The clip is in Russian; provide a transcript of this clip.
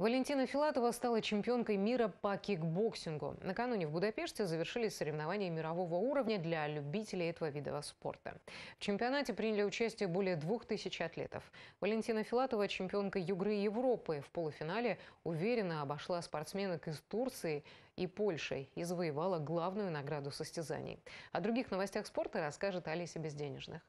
Валентина Филатова стала чемпионкой мира по кикбоксингу. Накануне в Будапеште завершились соревнования мирового уровня для любителей этого вида спорта. В чемпионате приняли участие более двух тысяч атлетов. Валентина Филатова, чемпионка Югры Европы, в полуфинале уверенно обошла спортсменок из Турции и Польши и завоевала главную награду состязаний. О других новостях спорта расскажет Алиса Безденежных.